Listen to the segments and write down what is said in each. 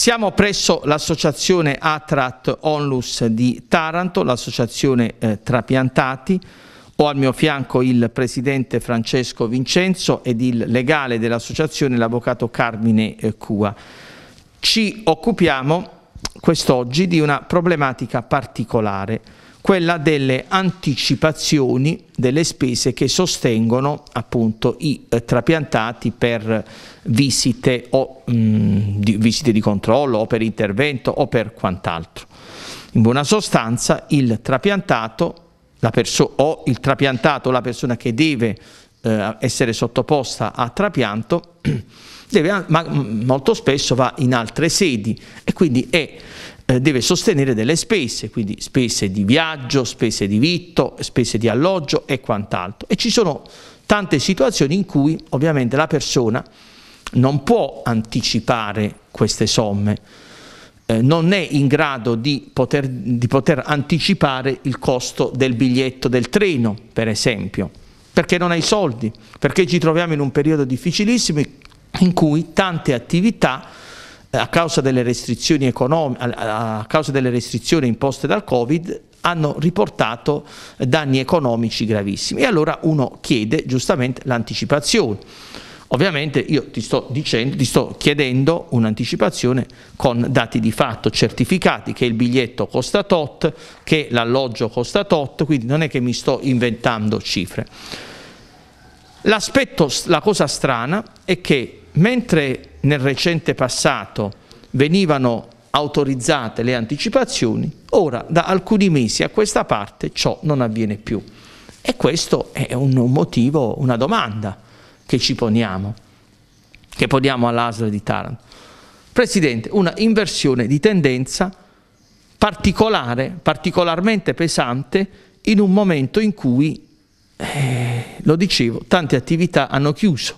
Siamo presso l'associazione Atrat Onlus di Taranto, l'associazione eh, Trapiantati. Ho al mio fianco il presidente Francesco Vincenzo ed il legale dell'associazione, l'avvocato Carmine eh, Cua. Ci occupiamo quest'oggi di una problematica particolare, quella delle anticipazioni delle spese che sostengono appunto i eh, trapiantati per visite o mh, mm, di visite di controllo o per intervento o per quant'altro. In buona sostanza il trapiantato o il trapiantato, la persona che deve eh, essere sottoposta a trapianto, deve, ma molto spesso va in altre sedi e quindi è, eh, deve sostenere delle spese, quindi spese di viaggio, spese di vitto, spese di alloggio e quant'altro. E ci sono tante situazioni in cui ovviamente la persona non può anticipare queste somme, eh, non è in grado di poter, di poter anticipare il costo del biglietto del treno, per esempio, perché non ha i soldi, perché ci troviamo in un periodo difficilissimo in cui tante attività eh, a causa delle restrizioni, econom- a causa delle restrizioni imposte dal Covid hanno riportato danni economici gravissimi e allora uno chiede giustamente l'anticipazione. Ovviamente io ti sto dicendo, ti sto chiedendo un'anticipazione con dati di fatto certificati che il biglietto costa tot, che l'alloggio costa tot, quindi non è che mi sto inventando cifre. L'aspetto, la cosa strana è che mentre nel recente passato venivano autorizzate le anticipazioni, ora da alcuni mesi a questa parte ciò non avviene più. E questo è un motivo, una domanda che ci poniamo, che poniamo all'ASL di Taranto. Presidente, una inversione di tendenza particolare, particolarmente pesante, in un momento in cui, eh, lo dicevo, tante attività hanno chiuso.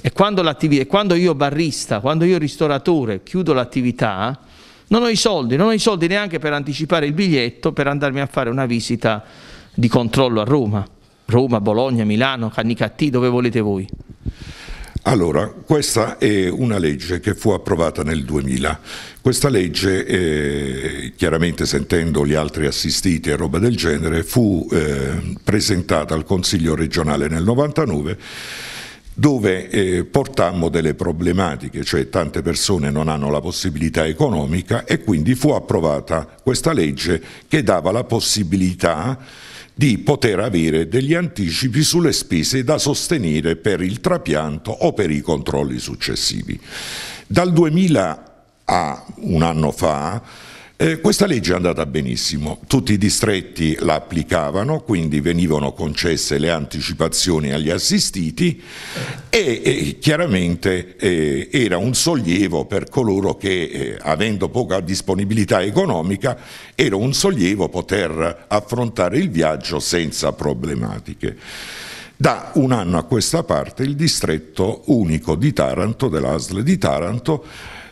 E quando, quando io barrista, quando io ristoratore chiudo l'attività, non ho i soldi, non ho i soldi neanche per anticipare il biglietto per andarmi a fare una visita di controllo a Roma. Roma, Bologna, Milano, Canicattì, dove volete voi. Allora, questa è una legge che fu approvata nel 2000. Questa legge, eh, chiaramente sentendo gli altri assistiti e roba del genere, fu eh, presentata al Consiglio regionale nel 99 dove eh, portammo delle problematiche, cioè tante persone non hanno la possibilità economica e quindi fu approvata questa legge che dava la possibilità di poter avere degli anticipi sulle spese da sostenere per il trapianto o per i controlli successivi. Dal 2000 a un anno fa eh, questa legge è andata benissimo, tutti i distretti la applicavano, quindi venivano concesse le anticipazioni agli assistiti e, e chiaramente eh, era un sollievo per coloro che, eh, avendo poca disponibilità economica, era un sollievo poter affrontare il viaggio senza problematiche. Da un anno a questa parte il distretto unico di Taranto, dell'ASL di Taranto,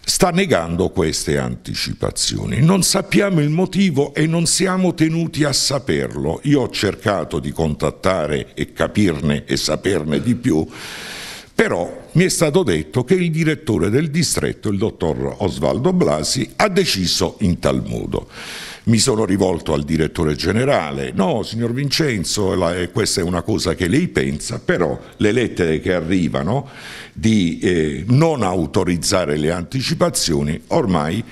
sta negando queste anticipazioni. Non sappiamo il motivo e non siamo tenuti a saperlo. Io ho cercato di contattare e capirne e saperne di più, però mi è stato detto che il direttore del distretto, il dottor Osvaldo Blasi, ha deciso in tal modo mi sono rivolto al direttore generale, no signor Vincenzo, la, eh, questa è una cosa che lei pensa, però le lettere che arrivano di eh, non autorizzare le anticipazioni ormai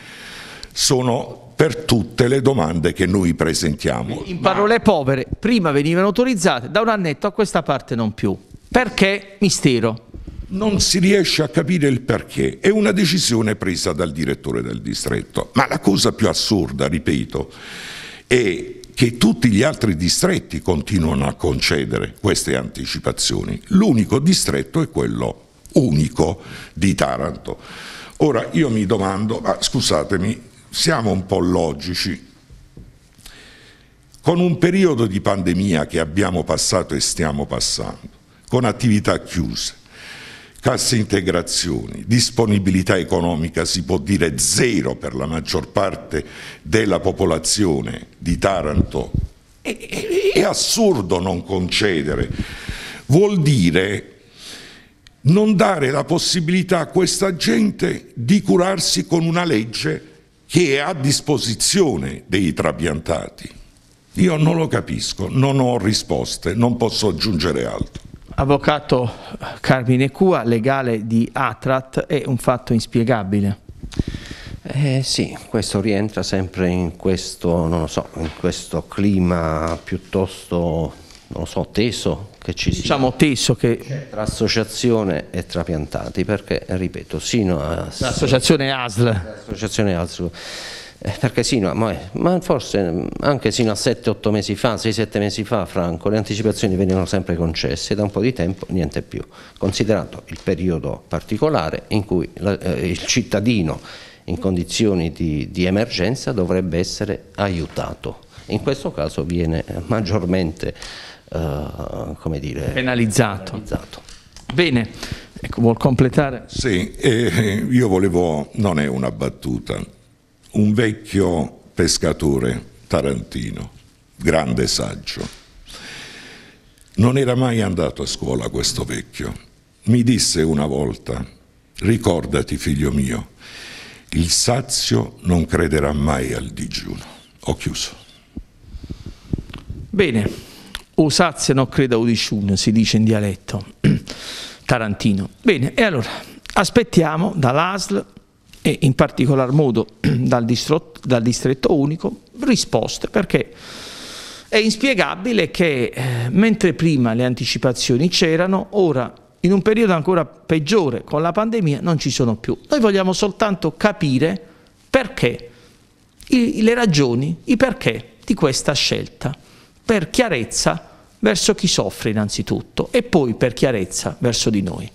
sono per tutte le domande che noi presentiamo. In parole Ma... povere, prima venivano autorizzate, da un annetto a questa parte non più. Perché? Mistero non si riesce a capire il perché. È una decisione presa dal direttore del distretto. Ma la cosa più assurda, ripeto, è che tutti gli altri distretti continuano a concedere queste anticipazioni. L'unico distretto è quello unico di Taranto. Ora io mi domando, ma scusatemi, siamo un po' logici. Con un periodo di pandemia che abbiamo passato e stiamo passando, con attività chiuse, Casse integrazioni, disponibilità economica si può dire zero per la maggior parte della popolazione di Taranto. È, è, è assurdo non concedere. Vuol dire non dare la possibilità a questa gente di curarsi con una legge che è a disposizione dei trapiantati. Io non lo capisco, non ho risposte, non posso aggiungere altro. Avvocato Carmine Cua, legale di Atrat, è un fatto inspiegabile. Eh sì, questo rientra sempre in questo, so, in questo clima piuttosto so, teso che ci diciamo sia. teso che... tra associazione e trapiantati perché ripeto sino a l'associazione ASL l'associazione ASL, eh, perché sino a, ma, eh, forse mm, anche sino a 7-8 mesi fa, 6-7 mesi fa Franco, le anticipazioni venivano sempre concesse, e da un po' di tempo niente più, considerato il periodo particolare in cui la, eh, il cittadino in condizioni di, di, emergenza dovrebbe essere aiutato. In questo caso viene maggiormente eh, dire, penalizzato. penalizzato. Bene, ecco, vuol completare? Sì, eh, io volevo, non è una battuta, un vecchio pescatore tarantino, grande saggio. Non era mai andato a scuola questo vecchio. Mi disse una volta, ricordati figlio mio, il sazio non crederà mai al digiuno. Ho chiuso. Bene, o sazio non creda o digiuno, si dice in dialetto tarantino. Bene, e allora aspettiamo dall'ASL e in particolar modo dal, distrotto, dal distretto unico risposte perché è inspiegabile che eh, mentre prima le anticipazioni c'erano, ora in un periodo ancora peggiore con la pandemia non ci sono più. Noi vogliamo soltanto capire perché, i, le ragioni, i perché di questa scelta, per chiarezza verso chi soffre innanzitutto e poi per chiarezza verso di noi.